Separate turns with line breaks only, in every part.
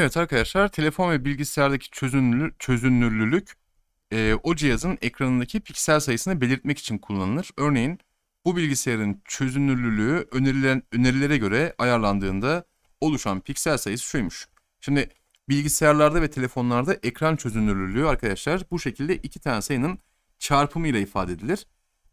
Evet arkadaşlar telefon ve bilgisayardaki çözünürlülük e, o cihazın ekranındaki piksel sayısını belirtmek için kullanılır. Örneğin bu bilgisayarın çözünürlülüğü önerilen, önerilere göre ayarlandığında oluşan piksel sayısı şuymuş. Şimdi bilgisayarlarda ve telefonlarda ekran çözünürlülüğü arkadaşlar bu şekilde iki tane sayının çarpımıyla ifade edilir.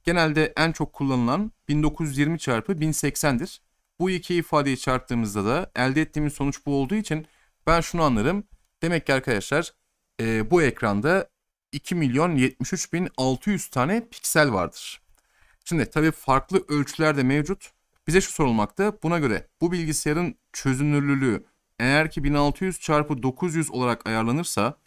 Genelde en çok kullanılan 1920 çarpı 1080'dir. Bu iki ifadeyi çarptığımızda da elde ettiğimiz sonuç bu olduğu için ben şunu anlarım. Demek ki arkadaşlar e, bu ekranda 2 milyon 73 bin 600 tane piksel vardır. Şimdi tabii farklı ölçüler de mevcut. Bize şu sorulmakta. Buna göre bu bilgisayarın çözünürlüğü eğer ki 1600 çarpı 900 olarak ayarlanırsa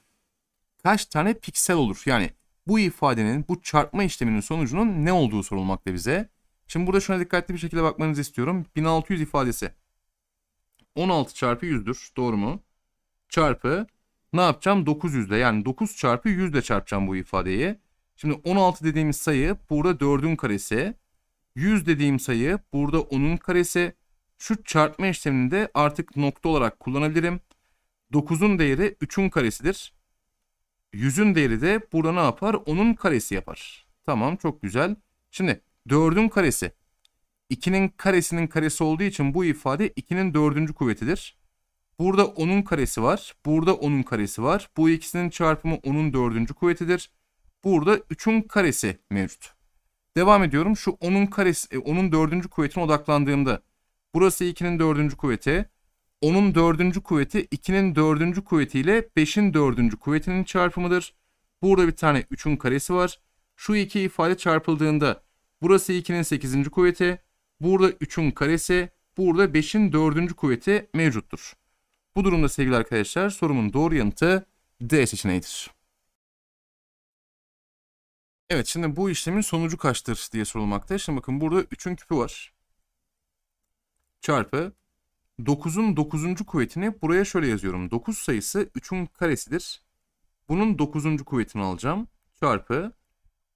kaç tane piksel olur? Yani bu ifadenin, bu çarpma işleminin sonucunun ne olduğu sorulmakta bize. Şimdi burada şuna dikkatli bir şekilde bakmanızı istiyorum. 1600 ifadesi 16 çarpı 100'dür. Doğru mu? çarpı ne yapacağım? 900 ile yani 9 çarpı 100 ile çarpacağım bu ifadeyi. Şimdi 16 dediğimiz sayı burada 4'ün karesi. 100 dediğim sayı burada 10'un karesi. Şu çarpma işlemini de artık nokta olarak kullanabilirim. 9'un değeri 3'ün karesidir. 100'ün değeri de burada ne yapar? 10'un karesi yapar. Tamam çok güzel. Şimdi 4'ün karesi. 2'nin karesinin karesi olduğu için bu ifade 2'nin 4. kuvvetidir. Burada 10'un karesi var. Burada 10'un karesi var. Bu ikisinin çarpımı 10'un dördüncü kuvvetidir. Burada 3'ün karesi mevcut. Devam ediyorum. Şu 10'un karesi, 10'un e, dördüncü kuvvetine odaklandığımda burası 2'nin dördüncü kuvveti. 10'un dördüncü kuvveti 2'nin dördüncü kuvvetiyle 5'in dördüncü kuvvetinin çarpımıdır. Burada bir tane 3'ün karesi var. Şu iki ifade çarpıldığında burası 2'nin sekizinci kuvveti, burada 3'ün karesi, burada 5'in dördüncü kuvveti mevcuttur. Bu durumda sevgili arkadaşlar sorumun doğru yanıtı D seçeneğidir. Evet şimdi bu işlemin sonucu kaçtır diye sorulmakta. Şimdi bakın burada 3'ün küpü var. Çarpı 9'un 9. kuvvetini buraya şöyle yazıyorum. 9 sayısı 3'ün karesidir. Bunun 9. kuvvetini alacağım. Çarpı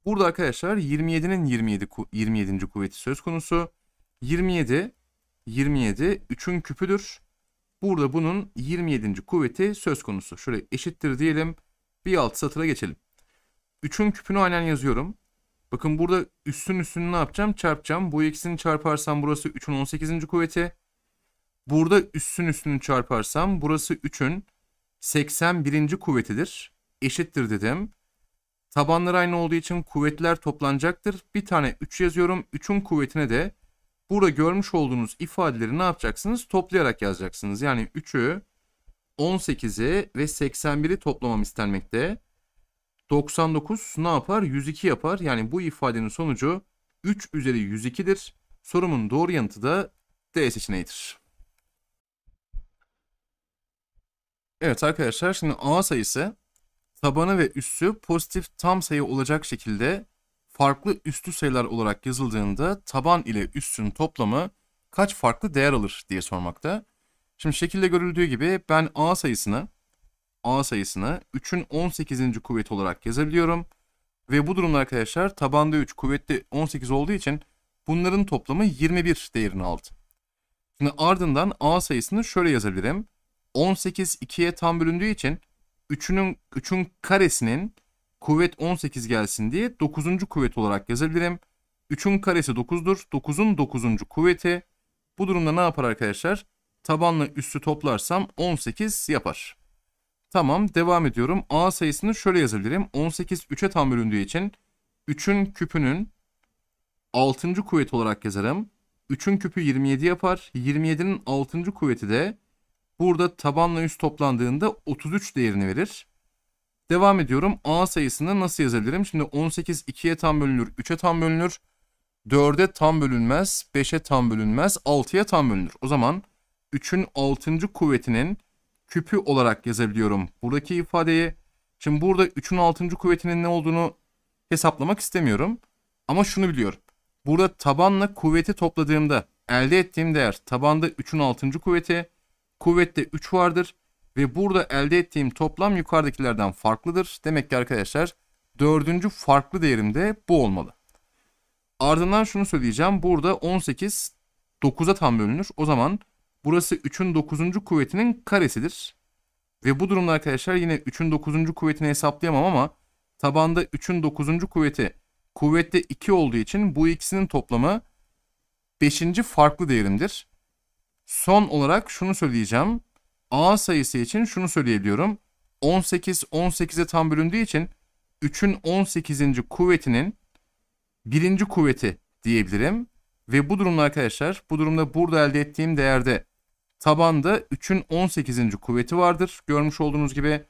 burada arkadaşlar 27'nin 27, 27. kuvveti söz konusu. 27 27 3'ün küpüdür. Burada bunun 27. kuvveti söz konusu. Şöyle eşittir diyelim. Bir alt satıra geçelim. 3'ün küpünü aynen yazıyorum. Bakın burada üstün üstünü ne yapacağım? Çarpacağım. Bu ikisini çarparsam burası 3'ün 18. kuvveti. Burada üstün üstünü çarparsam burası 3'ün 81. kuvvetidir. Eşittir dedim. Tabanlar aynı olduğu için kuvvetler toplanacaktır. Bir tane 3 yazıyorum. 3'ün kuvvetine de burada görmüş olduğunuz ifadeleri ne yapacaksınız? Toplayarak yazacaksınız. Yani 3'ü 18'i ve 81'i toplamam istenmekte. 99 ne yapar? 102 yapar. Yani bu ifadenin sonucu 3 üzeri 102'dir. Sorumun doğru yanıtı da D seçeneğidir. Evet arkadaşlar şimdi A sayısı tabanı ve üssü pozitif tam sayı olacak şekilde farklı üstü sayılar olarak yazıldığında taban ile üstün toplamı kaç farklı değer alır diye sormakta. Şimdi şekilde görüldüğü gibi ben A sayısını A sayısını 3'ün 18. kuvveti olarak yazabiliyorum. Ve bu durumda arkadaşlar tabanda 3 kuvvetli 18 olduğu için bunların toplamı 21 değerini aldı. Şimdi ardından A sayısını şöyle yazabilirim. 18 2'ye tam bölündüğü için 3'ünün 3'ün karesinin kuvvet 18 gelsin diye 9. kuvvet olarak yazabilirim. 3'ün karesi 9'dur. 9'un 9. kuvveti. Bu durumda ne yapar arkadaşlar? Tabanla üstü toplarsam 18 yapar. Tamam devam ediyorum. A sayısını şöyle yazabilirim. 18 3'e tam bölündüğü için 3'ün küpünün 6. kuvvet olarak yazarım. 3'ün küpü 27 yapar. 27'nin 6. kuvveti de burada tabanla üst toplandığında 33 değerini verir. Devam ediyorum. A sayısını nasıl yazabilirim? Şimdi 18 2'ye tam bölünür, 3'e tam bölünür, 4'e tam bölünmez, 5'e tam bölünmez, 6'ya tam bölünür. O zaman 3'ün 6. kuvvetinin küpü olarak yazabiliyorum buradaki ifadeyi. Şimdi burada 3'ün 6. kuvvetinin ne olduğunu hesaplamak istemiyorum. Ama şunu biliyorum. Burada tabanla kuvveti topladığımda elde ettiğim değer tabanda 3'ün 6. kuvveti, kuvvette 3 vardır ve burada elde ettiğim toplam yukarıdakilerden farklıdır. Demek ki arkadaşlar dördüncü farklı değerim de bu olmalı. Ardından şunu söyleyeceğim. Burada 18 9'a tam bölünür. O zaman burası 3'ün 9. kuvvetinin karesidir. Ve bu durumda arkadaşlar yine 3'ün 9. kuvvetini hesaplayamam ama tabanda 3'ün 9. kuvveti kuvvette 2 olduğu için bu ikisinin toplamı 5. farklı değerimdir. Son olarak şunu söyleyeceğim. A sayısı için şunu söyleyebiliyorum. 18 18'e tam bölündüğü için 3'ün 18. kuvvetinin 1. kuvveti diyebilirim. Ve bu durumda arkadaşlar bu durumda burada elde ettiğim değerde tabanda 3'ün 18. kuvveti vardır. Görmüş olduğunuz gibi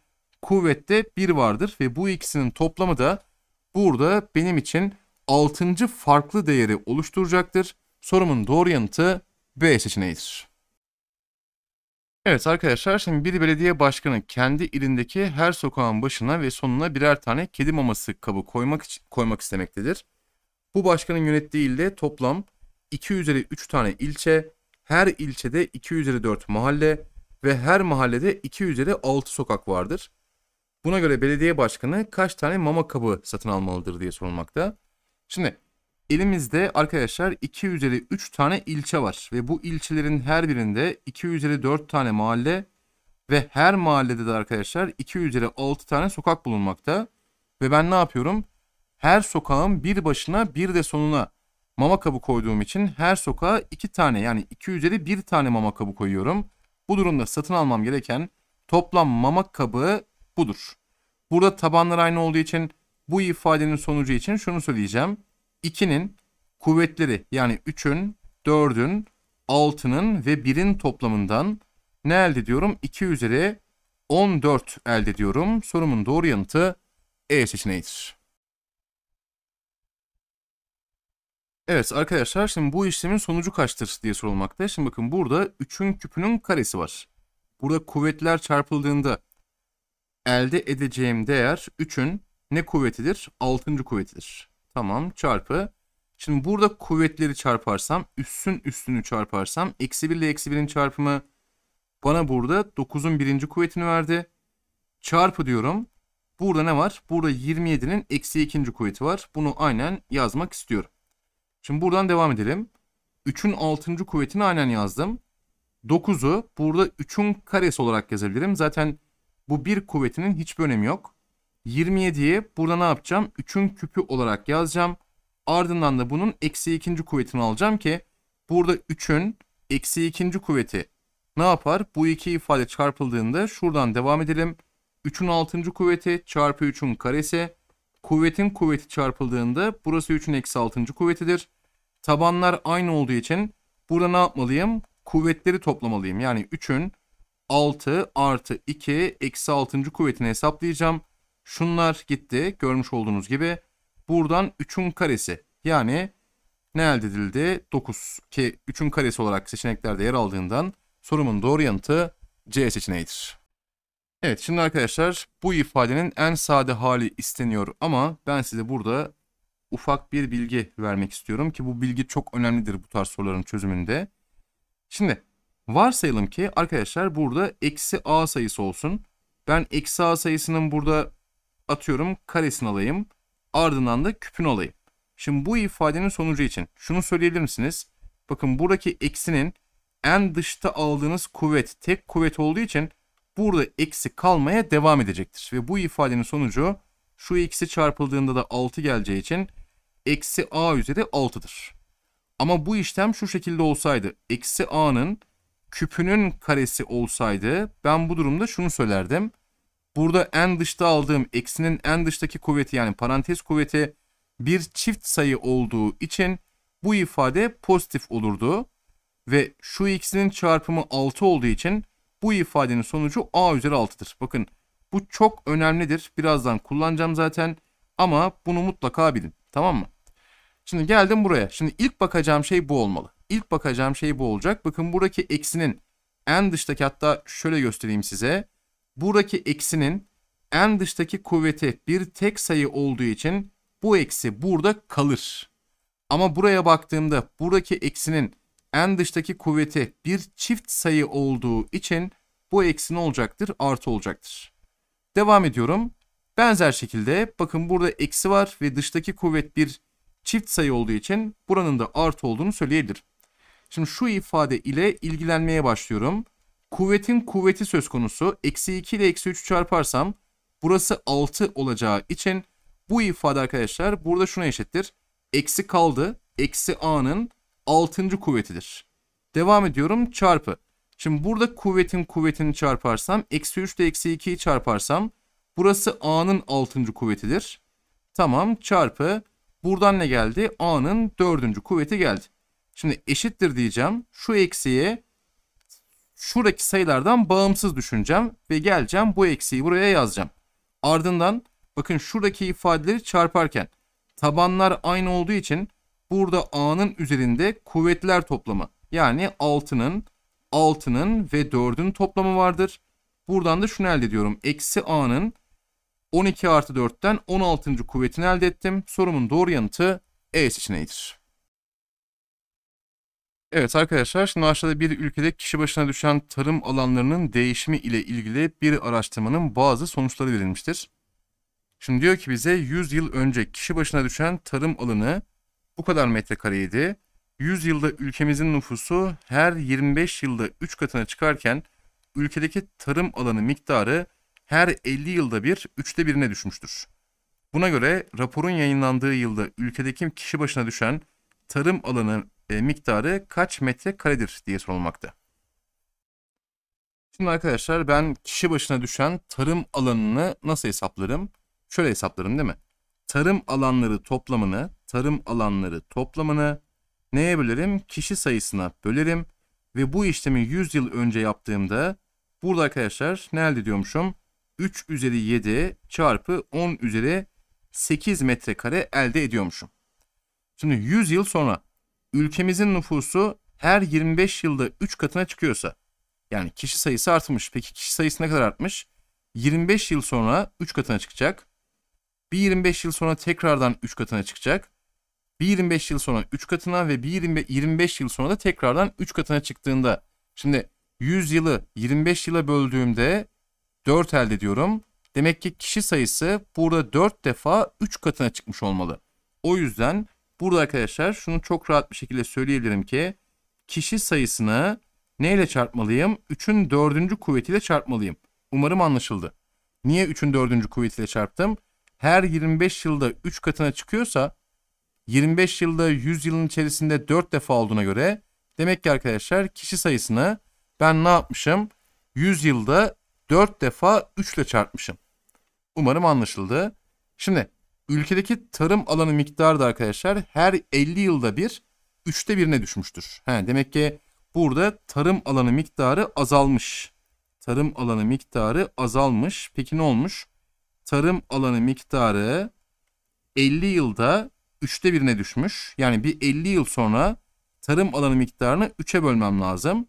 kuvvette 1 vardır ve bu ikisinin toplamı da burada benim için 6. farklı değeri oluşturacaktır. Sorumun doğru yanıtı B seçeneğidir. Evet arkadaşlar şimdi bir belediye başkanı kendi ilindeki her sokağın başına ve sonuna birer tane kedi maması kabı koymak koymak istemektedir. Bu başkanın yönettiği ilde toplam 2 üzeri 3 tane ilçe, her ilçede 2 üzeri 4 mahalle ve her mahallede 2 üzeri 6 sokak vardır. Buna göre belediye başkanı kaç tane mama kabı satın almalıdır diye sorulmakta. Şimdi Elimizde arkadaşlar 2 üzeri 3 tane ilçe var ve bu ilçelerin her birinde 2 üzeri 4 tane mahalle ve her mahallede de arkadaşlar 2 üzeri 6 tane sokak bulunmakta. Ve ben ne yapıyorum? Her sokağın bir başına bir de sonuna mama kabı koyduğum için her sokağa 2 tane yani 2 üzeri 1 tane mama kabı koyuyorum. Bu durumda satın almam gereken toplam mama kabı budur. Burada tabanlar aynı olduğu için bu ifadenin sonucu için şunu söyleyeceğim. 2'nin kuvvetleri yani 3'ün, 4'ün, 6'nın ve 1'in toplamından ne elde ediyorum? 2 üzeri 14 elde ediyorum. Sorumun doğru yanıtı E seçeneğidir. Evet arkadaşlar şimdi bu işlemin sonucu kaçtır diye sorulmakta. Şimdi bakın burada 3'ün küpünün karesi var. Burada kuvvetler çarpıldığında elde edeceğim değer 3'ün ne kuvvetidir? 6. kuvvetidir. Tamam çarpı. Şimdi burada kuvvetleri çarparsam üssün üstünü çarparsam eksi 1 ile eksi 1'in çarpımı bana burada 9'un birinci kuvvetini verdi. Çarpı diyorum. Burada ne var? Burada 27'nin eksi ikinci kuvveti var. Bunu aynen yazmak istiyorum. Şimdi buradan devam edelim. 3'ün altıncı kuvvetini aynen yazdım. 9'u burada 3'ün karesi olarak yazabilirim. Zaten bu bir kuvvetinin hiçbir önemi yok. 27'ye burada ne yapacağım? 3'ün küpü olarak yazacağım. Ardından da bunun eksi ikinci kuvvetini alacağım ki burada 3'ün eksi ikinci kuvveti ne yapar? Bu iki ifade çarpıldığında şuradan devam edelim. 3'ün altıncı kuvveti çarpı 3'ün karesi. Kuvvetin kuvveti çarpıldığında burası 3'ün eksi altıncı kuvvetidir. Tabanlar aynı olduğu için burada ne yapmalıyım? Kuvvetleri toplamalıyım. Yani 3'ün 6 artı 2 eksi altıncı kuvvetini hesaplayacağım. Şunlar gitti görmüş olduğunuz gibi. Buradan 3'ün karesi yani ne elde edildi? 9 ki 3'ün karesi olarak seçeneklerde yer aldığından sorumun doğru yanıtı C seçeneğidir. Evet şimdi arkadaşlar bu ifadenin en sade hali isteniyor ama ben size burada ufak bir bilgi vermek istiyorum ki bu bilgi çok önemlidir bu tarz soruların çözümünde. Şimdi varsayalım ki arkadaşlar burada eksi a sayısı olsun. Ben eksi a sayısının burada atıyorum karesini alayım ardından da küpünü alayım. Şimdi bu ifadenin sonucu için şunu söyleyebilir misiniz? Bakın buradaki eksinin en dışta aldığınız kuvvet tek kuvvet olduğu için burada eksi kalmaya devam edecektir. Ve bu ifadenin sonucu şu eksi çarpıldığında da 6 geleceği için eksi a üzeri 6'dır. Ama bu işlem şu şekilde olsaydı eksi a'nın küpünün karesi olsaydı ben bu durumda şunu söylerdim. Burada en dışta aldığım eksinin en dıştaki kuvveti yani parantez kuvveti bir çift sayı olduğu için bu ifade pozitif olurdu. Ve şu ikisinin çarpımı 6 olduğu için bu ifadenin sonucu a üzeri 6'dır. Bakın bu çok önemlidir. Birazdan kullanacağım zaten ama bunu mutlaka bilin. Tamam mı? Şimdi geldim buraya. Şimdi ilk bakacağım şey bu olmalı. İlk bakacağım şey bu olacak. Bakın buradaki eksinin en dıştaki hatta şöyle göstereyim size buradaki eksinin en dıştaki kuvveti bir tek sayı olduğu için bu eksi burada kalır. Ama buraya baktığımda buradaki eksinin en dıştaki kuvveti bir çift sayı olduğu için bu eksi ne olacaktır? Artı olacaktır. Devam ediyorum. Benzer şekilde bakın burada eksi var ve dıştaki kuvvet bir çift sayı olduğu için buranın da artı olduğunu söyleyebilir. Şimdi şu ifade ile ilgilenmeye başlıyorum. Kuvvetin kuvveti söz konusu. Eksi 2 ile eksi 3'ü çarparsam burası 6 olacağı için bu ifade arkadaşlar burada şuna eşittir. Eksi kaldı. Eksi a'nın 6. kuvvetidir. Devam ediyorum çarpı. Şimdi burada kuvvetin kuvvetini çarparsam eksi 3 ile eksi 2'yi çarparsam burası a'nın 6. kuvvetidir. Tamam çarpı buradan ne geldi? a'nın 4. kuvveti geldi. Şimdi eşittir diyeceğim. Şu eksiye şuradaki sayılardan bağımsız düşüneceğim ve geleceğim bu eksiği buraya yazacağım. Ardından bakın şuradaki ifadeleri çarparken tabanlar aynı olduğu için burada A'nın üzerinde kuvvetler toplamı yani 6'nın 6'nın ve 4'ün toplamı vardır. Buradan da şunu elde ediyorum. Eksi A'nın 12 artı 4'ten 16. kuvvetini elde ettim. Sorumun doğru yanıtı E seçeneğidir. Evet arkadaşlar şimdi aşağıda bir ülkede kişi başına düşen tarım alanlarının değişimi ile ilgili bir araştırmanın bazı sonuçları verilmiştir. Şimdi diyor ki bize 100 yıl önce kişi başına düşen tarım alanı bu kadar metrekareydi. 100 yılda ülkemizin nüfusu her 25 yılda 3 katına çıkarken ülkedeki tarım alanı miktarı her 50 yılda bir üçte birine düşmüştür. Buna göre raporun yayınlandığı yılda ülkedeki kişi başına düşen tarım alanı e, miktarı kaç metre karedir diye sorulmakta. Şimdi arkadaşlar ben kişi başına düşen tarım alanını nasıl hesaplarım? Şöyle hesaplarım değil mi? Tarım alanları toplamını, tarım alanları toplamını neye bölerim? Kişi sayısına bölerim ve bu işlemi 100 yıl önce yaptığımda burada arkadaşlar ne elde ediyormuşum? 3 üzeri 7 çarpı 10 üzeri 8 metrekare elde ediyormuşum. Şimdi 100 yıl sonra ülkemizin nüfusu her 25 yılda 3 katına çıkıyorsa yani kişi sayısı artmış. Peki kişi sayısı ne kadar artmış? 25 yıl sonra 3 katına çıkacak. Bir 25 yıl sonra tekrardan 3 katına çıkacak. Bir 25 yıl sonra 3 katına ve bir 25 yıl sonra da tekrardan 3 katına çıktığında şimdi 100 yılı 25 yıla böldüğümde 4 elde ediyorum. Demek ki kişi sayısı burada 4 defa 3 katına çıkmış olmalı. O yüzden Burada arkadaşlar şunu çok rahat bir şekilde söyleyebilirim ki kişi sayısını neyle çarpmalıyım? 3'ün 4. kuvvetiyle çarpmalıyım. Umarım anlaşıldı. Niye 3'ün 4. kuvvetiyle çarptım? Her 25 yılda 3 katına çıkıyorsa 25 yılda 100 yılın içerisinde 4 defa olduğuna göre demek ki arkadaşlar kişi sayısını ben ne yapmışım? 100 yılda 4 defa 3 ile çarpmışım. Umarım anlaşıldı. Şimdi ülkedeki tarım alanı miktarı da arkadaşlar her 50 yılda bir üçte birine düşmüştür. He, demek ki burada tarım alanı miktarı azalmış. Tarım alanı miktarı azalmış. Peki ne olmuş? Tarım alanı miktarı 50 yılda üçte birine düşmüş. Yani bir 50 yıl sonra tarım alanı miktarını 3'e bölmem lazım.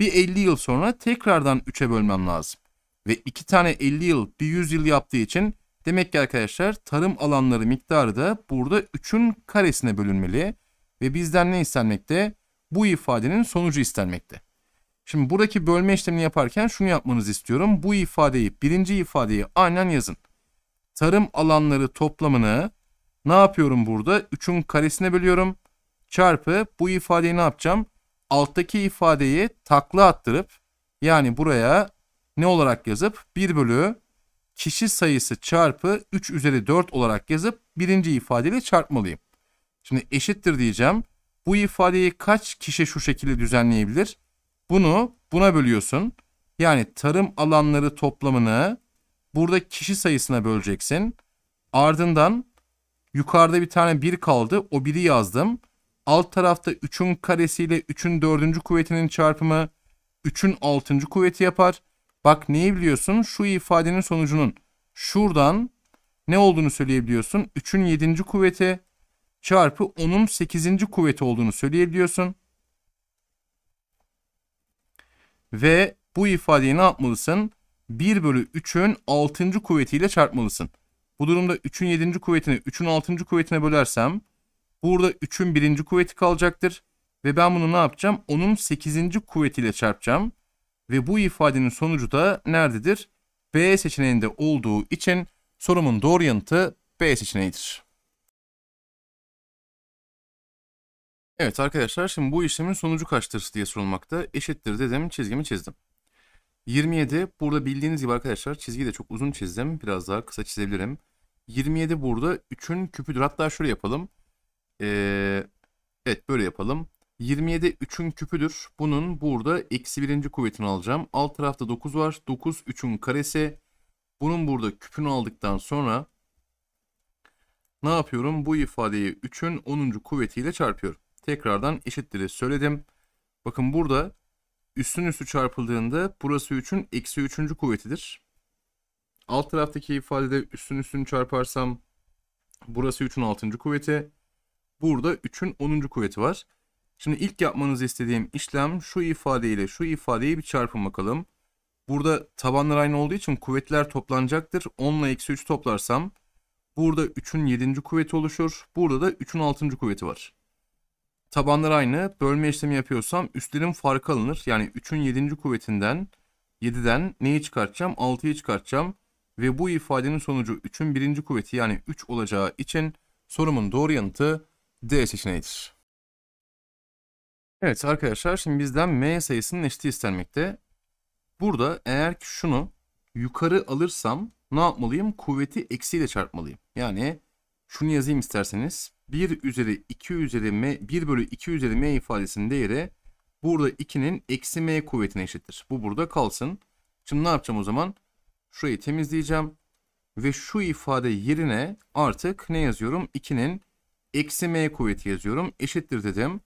Bir 50 yıl sonra tekrardan 3'e bölmem lazım. Ve iki tane 50 yıl bir 100 yıl yaptığı için Demek ki arkadaşlar tarım alanları miktarı da burada 3'ün karesine bölünmeli. Ve bizden ne istenmekte? Bu ifadenin sonucu istenmekte. Şimdi buradaki bölme işlemini yaparken şunu yapmanızı istiyorum. Bu ifadeyi, birinci ifadeyi aynen yazın. Tarım alanları toplamını ne yapıyorum burada? 3'ün karesine bölüyorum. Çarpı bu ifadeyi ne yapacağım? Alttaki ifadeyi takla attırıp yani buraya ne olarak yazıp 1 bölü kişi sayısı çarpı 3 üzeri 4 olarak yazıp birinci ifadeyle çarpmalıyım. Şimdi eşittir diyeceğim. Bu ifadeyi kaç kişi şu şekilde düzenleyebilir? Bunu buna bölüyorsun. Yani tarım alanları toplamını burada kişi sayısına böleceksin. Ardından yukarıda bir tane 1 kaldı. O 1'i yazdım. Alt tarafta 3'ün karesiyle 3'ün 4. kuvvetinin çarpımı 3'ün 6. kuvveti yapar. Bak neyi biliyorsun? Şu ifadenin sonucunun şuradan ne olduğunu söyleyebiliyorsun. 3'ün 7. kuvveti çarpı 10'un 8. kuvveti olduğunu söyleyebiliyorsun. Ve bu ifadeyi ne yapmalısın? 1 bölü 3'ün 6. kuvvetiyle çarpmalısın. Bu durumda 3'ün 7. kuvvetini 3'ün 6. kuvvetine bölersem burada 3'ün 1. kuvveti kalacaktır. Ve ben bunu ne yapacağım? 10'un 8. kuvvetiyle çarpacağım. Ve bu ifadenin sonucu da nerededir? B seçeneğinde olduğu için sorumun doğru yanıtı B seçeneğidir. Evet arkadaşlar şimdi bu işlemin sonucu kaçtır diye sorulmakta. Eşittir dedim çizgimi çizdim. 27 burada bildiğiniz gibi arkadaşlar çizgiyi de çok uzun çizdim. Biraz daha kısa çizebilirim. 27 burada 3'ün küpüdür. Hatta şöyle yapalım. Ee, evet böyle yapalım. 27 3'ün küpüdür. Bunun burada eksi birinci kuvvetini alacağım. Alt tarafta 9 var. 9 3'ün karesi. Bunun burada küpünü aldıktan sonra ne yapıyorum? Bu ifadeyi 3'ün 10. kuvvetiyle çarpıyorum. Tekrardan eşittir'i söyledim. Bakın burada üstün üstü çarpıldığında burası 3'ün eksi 3. kuvvetidir. Alt taraftaki ifadede üstün üstünü çarparsam burası 3'ün 6. kuvveti. Burada 3'ün 10. kuvveti var. Şimdi ilk yapmanız istediğim işlem şu ifadeyle, şu ifadeyi bir çarpın bakalım. Burada tabanlar aynı olduğu için kuvvetler toplanacaktır. 10 ile eksi 3 toplarsam burada 3'ün 7. kuvveti oluşur. Burada da 3'ün 6. kuvveti var. Tabanlar aynı. Bölme işlemi yapıyorsam üstlerin farkı alınır. Yani 3'ün 7. kuvvetinden 7'den neyi çıkartacağım? 6'yı çıkartacağım. Ve bu ifadenin sonucu 3'ün 1. kuvveti yani 3 olacağı için sorumun doğru yanıtı D seçeneğidir. Evet arkadaşlar şimdi bizden m sayısının eşiti istenmekte. Burada eğer ki şunu yukarı alırsam ne yapmalıyım? Kuvveti eksiyle çarpmalıyım. Yani şunu yazayım isterseniz. 1 üzeri 2 üzeri m 1 bölü 2 üzeri m ifadesinin değeri burada 2'nin eksi m kuvvetine eşittir. Bu burada kalsın. Şimdi ne yapacağım o zaman? Şurayı temizleyeceğim. Ve şu ifade yerine artık ne yazıyorum? 2'nin eksi m kuvveti yazıyorum. Eşittir dedim.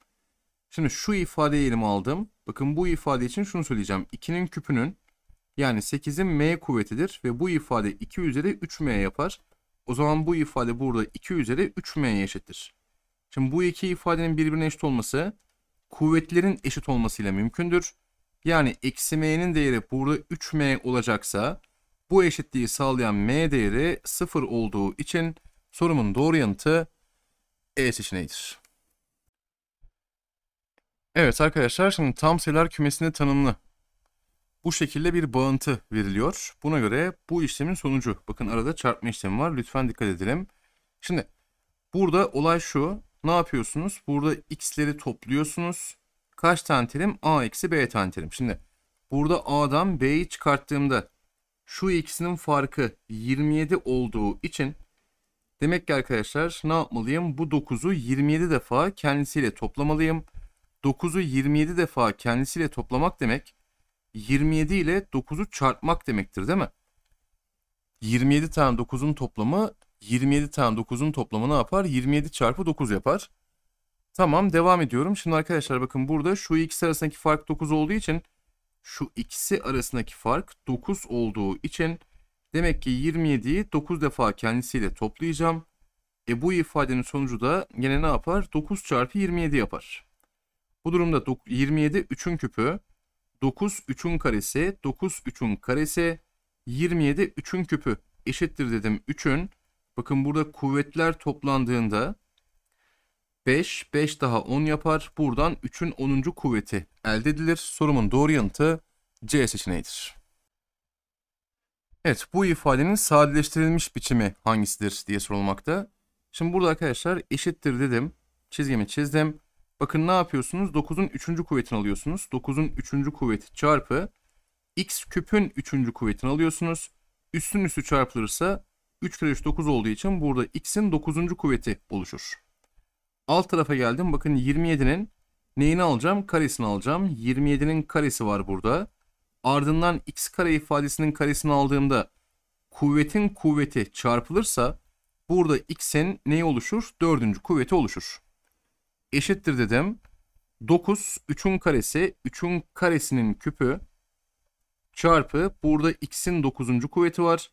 Şimdi şu ifadeyi elime aldım. Bakın bu ifade için şunu söyleyeceğim. 2'nin küpünün yani 8'in m kuvvetidir ve bu ifade 2 üzeri 3m yapar. O zaman bu ifade burada 2 üzeri 3m'ye eşittir. Şimdi bu iki ifadenin birbirine eşit olması kuvvetlerin eşit olmasıyla mümkündür. Yani eksi m'nin değeri burada 3m olacaksa bu eşitliği sağlayan m değeri 0 olduğu için sorumun doğru yanıtı E seçeneğidir. Evet arkadaşlar şimdi tam sayılar kümesine tanımlı. Bu şekilde bir bağıntı veriliyor. Buna göre bu işlemin sonucu. Bakın arada çarpma işlemi var. Lütfen dikkat edelim. Şimdi burada olay şu. Ne yapıyorsunuz? Burada x'leri topluyorsunuz. Kaç tane terim? a eksi b tane terim. Şimdi burada a'dan b'yi çıkarttığımda şu ikisinin farkı 27 olduğu için demek ki arkadaşlar ne yapmalıyım? Bu 9'u 27 defa kendisiyle toplamalıyım. 9'u 27 defa kendisiyle toplamak demek 27 ile 9'u çarpmak demektir değil mi? 27 tane 9'un toplamı 27 tane 9'un toplamı ne yapar? 27 çarpı 9 yapar. Tamam devam ediyorum. Şimdi arkadaşlar bakın burada şu ikisi arasındaki fark 9 olduğu için şu ikisi arasındaki fark 9 olduğu için demek ki 27'yi 9 defa kendisiyle toplayacağım. E bu ifadenin sonucu da gene ne yapar? 9 çarpı 27 yapar. Bu durumda 27 3'ün küpü, 9 3'ün karesi, 9 3'ün karesi, 27 3'ün küpü eşittir dedim 3'ün. Bakın burada kuvvetler toplandığında 5, 5 daha 10 yapar. Buradan 3'ün 10. kuvveti elde edilir. Sorumun doğru yanıtı C seçeneğidir. Evet bu ifadenin sadeleştirilmiş biçimi hangisidir diye sorulmakta. Şimdi burada arkadaşlar eşittir dedim. Çizgimi çizdim. Bakın ne yapıyorsunuz? 9'un 3. kuvvetini alıyorsunuz. 9'un 3. kuvveti çarpı x küpün 3. kuvvetini alıyorsunuz. Üstün üstü çarpılırsa 3 kere 3 9 olduğu için burada x'in 9. kuvveti oluşur. Alt tarafa geldim. Bakın 27'nin neyini alacağım? Karesini alacağım. 27'nin karesi var burada. Ardından x kare ifadesinin karesini aldığımda kuvvetin kuvveti çarpılırsa burada x'in neyi oluşur? 4. kuvveti oluşur eşittir dedim. 9 3'ün karesi 3'ün karesinin küpü çarpı burada x'in 9. kuvveti var.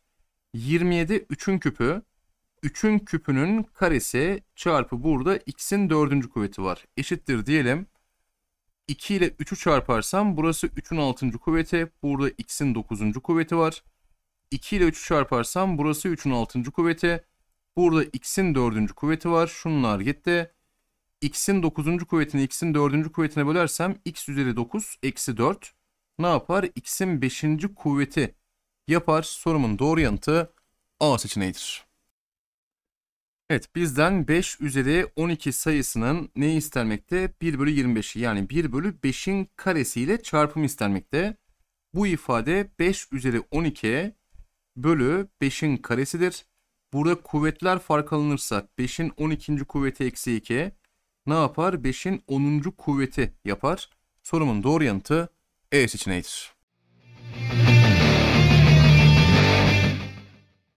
27 3'ün küpü 3'ün küpünün karesi çarpı burada x'in 4. kuvveti var. Eşittir diyelim. 2 ile 3'ü çarparsam burası 3'ün 6. kuvveti. Burada x'in 9. kuvveti var. 2 ile 3'ü çarparsam burası 3'ün 6. kuvveti. Burada x'in 4. kuvveti var. Şunlar gitti x'in 9. kuvvetini x'in 4. kuvvetine bölersem x üzeri 9 eksi 4 ne yapar? x'in 5. kuvveti yapar. Sorumun doğru yanıtı A seçeneğidir. Evet bizden 5 üzeri 12 sayısının neyi istenmekte? 1 bölü 25'i yani 1 bölü 5'in karesiyle çarpım istenmekte. Bu ifade 5 üzeri 12 bölü 5'in karesidir. Burada kuvvetler fark alınırsa 5'in 12. kuvveti eksi 2, ne yapar? 5'in 10. kuvveti yapar. Sorumun doğru yanıtı E seçeneğidir. Müzik